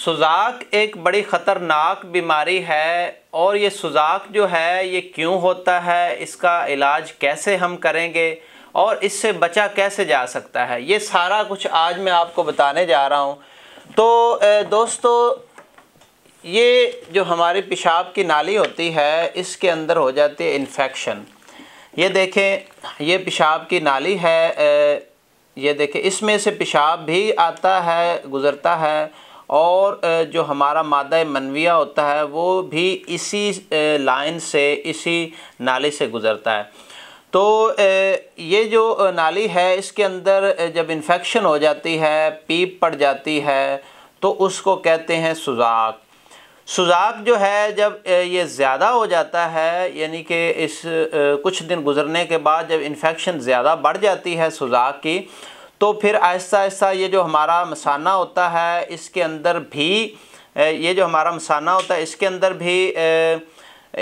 सुजाक एक बड़ी ख़तरनाक बीमारी है और ये सुजाक जो है ये क्यों होता है इसका इलाज कैसे हम करेंगे और इससे बचा कैसे जा सकता है ये सारा कुछ आज मैं आपको बताने जा रहा हूँ तो दोस्तों ये जो हमारी पेशाब की नाली होती है इसके अंदर हो जाती है इन्फेक्शन ये देखें ये पेशाब की नाली है ये देखें इसमें से पेशाब भी आता है गुज़रता है और जो हमारा मादा मनविया होता है वो भी इसी लाइन से इसी नाली से गुज़रता है तो ये जो नाली है इसके अंदर जब इन्फेक्शन हो जाती है पीप पड़ जाती है तो उसको कहते हैं सुजाक सुजाक जो है जब ये ज़्यादा हो जाता है यानी कि इस कुछ दिन गुजरने के बाद जब इन्फेक्शन ज़्यादा बढ़ जाती है सुजाक की तो फिर ऐसा ऐसा ये जो हमारा मसाना होता है इसके अंदर भी ये जो हमारा मसाना होता है इसके अंदर भी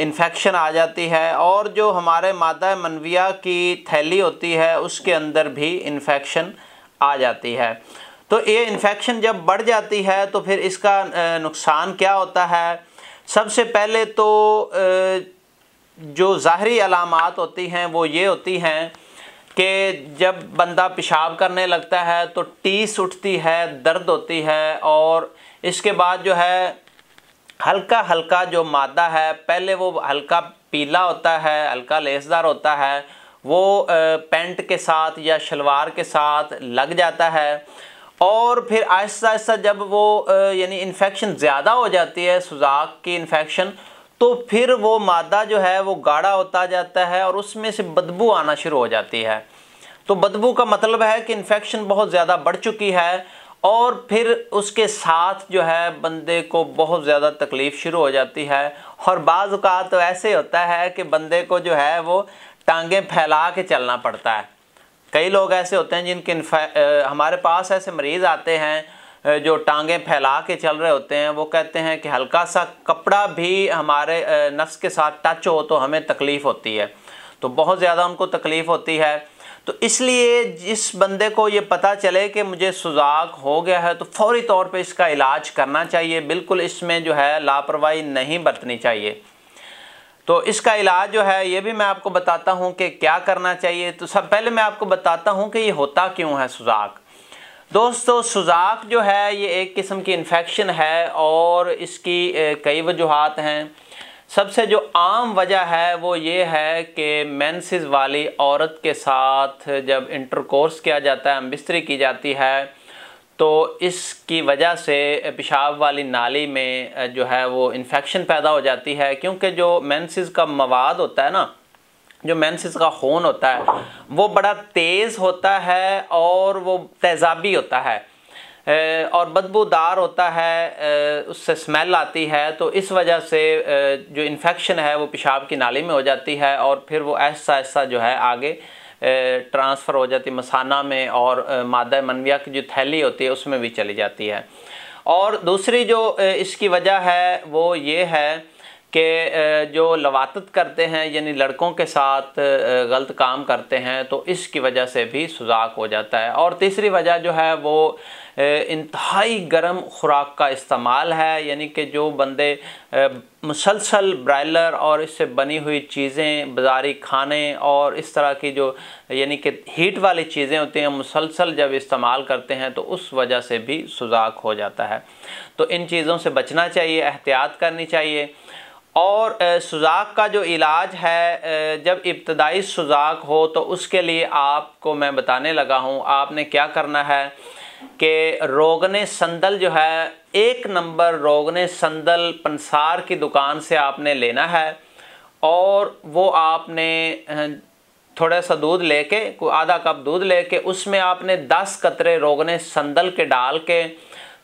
इन्फेक्शन आ जाती है और जो हमारे मादा मनविया की थैली होती है उसके अंदर भी इन्फेक्शन आ जाती है तो ये इन्फेक्शन जब बढ़ जाती है तो फिर इसका नुकसान क्या होता है सबसे पहले तो जो ज़ाहरी अलामत होती हैं वो ये होती हैं कि जब बंदा पेशाब करने लगता है तो टीस उठती है दर्द होती है और इसके बाद जो है हल्का हल्का जो मादा है पहले वो हल्का पीला होता है हल्का लेसदार होता है वो पेंट के साथ या शलवार के साथ लग जाता है और फिर आहिस्ता आहिस्ता जब वो यानी इन्फेक्शन ज़्यादा हो जाती है सुजाक की इन्फेक्शन तो फिर वो मादा जो है वो गाढ़ा होता जाता है और उसमें से बदबू आना शुरू हो जाती है तो बदबू का मतलब है कि इन्फेक्शन बहुत ज़्यादा बढ़ चुकी है और फिर उसके साथ जो है बंदे को बहुत ज़्यादा तकलीफ़ शुरू हो जाती है और बाज़ का तो ऐसे होता है कि बंदे को जो है वो टांगें फैला के चलना पड़ता है कई लोग ऐसे होते हैं जिनके हमारे पास ऐसे मरीज़ आते हैं जो टांगे फैला के चल रहे होते हैं वो कहते हैं कि हल्का सा कपड़ा भी हमारे नफ्स के साथ टच हो तो हमें तकलीफ़ होती है तो बहुत ज़्यादा उनको तकलीफ़ होती है तो इसलिए जिस बंदे को ये पता चले कि मुझे सुजाक हो गया है तो फौरी तौर पे इसका इलाज करना चाहिए बिल्कुल इसमें जो है लापरवाही नहीं बरतनी चाहिए तो इसका इलाज जो है ये भी मैं आपको बताता हूँ कि क्या करना चाहिए तो सब पहले मैं आपको बताता हूँ कि ये होता क्यों है सुजाक दोस्तों सुजाक जो है ये एक किस्म की इन्फेक्शन है और इसकी कई वजूहत हैं सबसे जो आम वजह है वो ये है कि मैंसिस वाली औरत के साथ जब इंटरकोर्स किया जाता है बिस्तरी की जाती है तो इसकी वजह से पेशाब वाली नाली में जो है वो इन्फेक्शन पैदा हो जाती है क्योंकि जो मैंसिस का मवाद होता है ना जो मैंसिस का खून होता है वो बड़ा तेज़ होता है और वो तेज़ाबी होता है और बदबूदार होता है उससे स्मेल आती है तो इस वजह से जो इन्फेक्शन है वो पेशाब की नाली में हो जाती है और फिर वो ऐसा ऐसा जो है आगे ट्रांसफ़र हो जाती है मसाना में और मादा मनविया की जो थैली होती है उसमें भी चली जाती है और दूसरी जो इसकी वजह है वो ये है कि जो लवात करते हैं यानी लड़कों के साथ गलत काम करते हैं तो इसकी वजह से भी सुजाक हो जाता है और तीसरी वजह जो है वो इंतहाई गर्म खुराक का इस्तेमाल है यानी कि जो बंदे मुसलसल ब्रायलर और इससे बनी हुई चीज़ें बाजारी खाने और इस तरह की जो यानी कि हीट वाली चीज़ें होती हैं मुसलसल जब इस्तेमाल करते हैं तो उस वजह से भी सुजाक हो जाता है तो इन चीज़ों से बचना चाहिए एहतियात करनी चाहिए और सुजाक का जो इलाज है जब इब्तदाई सुजाक हो तो उसके लिए आपको मैं बताने लगा हूँ आपने क्या करना है कि रोगने संदल जो है एक नंबर रोगने संदल पंसार की दुकान से आपने लेना है और वो आपने थोड़ा सा दूध लेके आधा कप दूध लेके उसमें आपने दस कतरे रोगने संदल के डाल के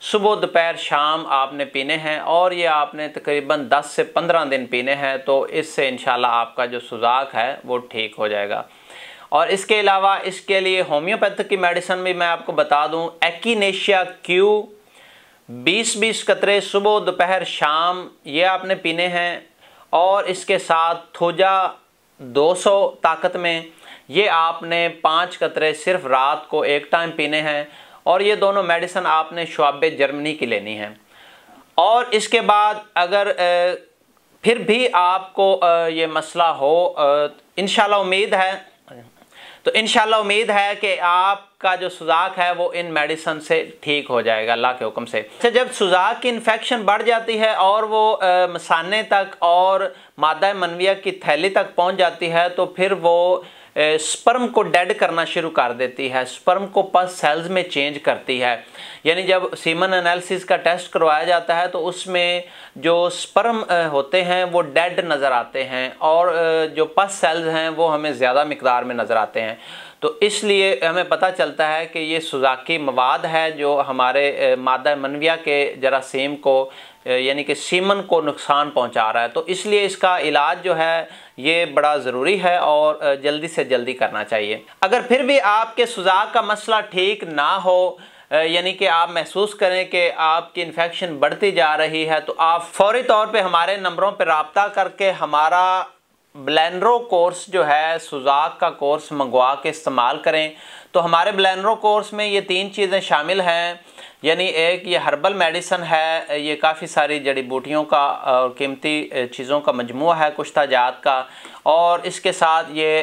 सुबह दोपहर शाम आपने पीने हैं और ये आपने तकरीबन 10 से 15 दिन पीने हैं तो इससे इन आपका जो सुजाक है वो ठीक हो जाएगा और इसके अलावा इसके लिए होम्योपैथिक की मेडिसिन भी मैं आपको बता दूं एक्नेशिया क्यू 20 बीस कतरे सुबह दोपहर शाम ये आपने पीने हैं और इसके साथ थोजा 200 ताकत में ये आपने पाँच कतरे सिर्फ रात को एक टाइम पीने हैं और ये दोनों मेडिसन आपने शुआबे जर्मनी की लेनी है और इसके बाद अगर फिर भी आपको ये मसला हो इन उम्मीद है तो इन उम्मीद है कि आपका जो सुजाक है वो इन मेडिसन से ठीक हो जाएगा अल्लाह के हुक्म से तो जब सुजाक की इन्फेक्शन बढ़ जाती है और वो मसाने तक और मादा मनविया की थैली तक पहुंच जाती है तो फिर वो स्पर्म को डेड करना शुरू कर देती है स्पर्म को पस सेल्स में चेंज करती है यानी जब सीमन एनालिसिस का टेस्ट करवाया जाता है तो उसमें जो स्पर्म होते हैं वो डेड नज़र आते हैं और जो पस सेल्स हैं वो हमें ज़्यादा मकदार में नज़र आते हैं तो इसलिए हमें पता चलता है कि ये सुजाकी मवाद है जो हमारे मादा मनविया के जरासीम को यानी कि सीमन को नुकसान पहुंचा रहा है तो इसलिए इसका इलाज जो है ये बड़ा ज़रूरी है और जल्दी से जल्दी करना चाहिए अगर फिर भी आपके सुजाक का मसला ठीक ना हो यानी कि आप महसूस करें कि आपकी इन्फेक्शन बढ़ती जा रही है तो आप फौरी तौर पे हमारे नंबरों पर रबता करके हमारा ब्लैनरो कोर्स जो है सुजाक का कोर्स मंगवा के इस्तेमाल करें तो हमारे ब्लैनरो कोर्स में ये तीन चीज़ें शामिल हैं यानी एक ये हर्बल मेडिसन है ये काफ़ी सारी जड़ी बूटियों का और कीमती चीज़ों का मजमू है कुश्ता जात का और इसके साथ ये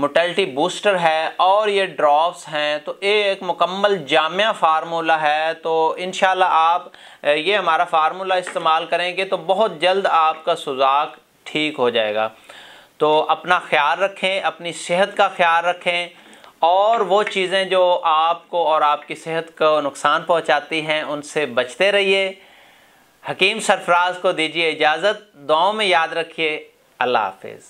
मोटेलिटी बूस्टर है और ये ड्रॉप्स हैं तो ये एक मुकम्मल जामिया फार्मूला है तो इन आप ये हमारा फार्मूला इस्तेमाल करेंगे तो बहुत जल्द आपका सुजाक ठीक हो जाएगा तो अपना ख्याल रखें अपनी सेहत का ख्याल रखें और वो चीज़ें जो आपको और आपकी सेहत को नुकसान पहुंचाती हैं उनसे बचते रहिए हकीम सरफराज को दीजिए इजाज़त दो में याद रखिए अल्लाह हाफिज़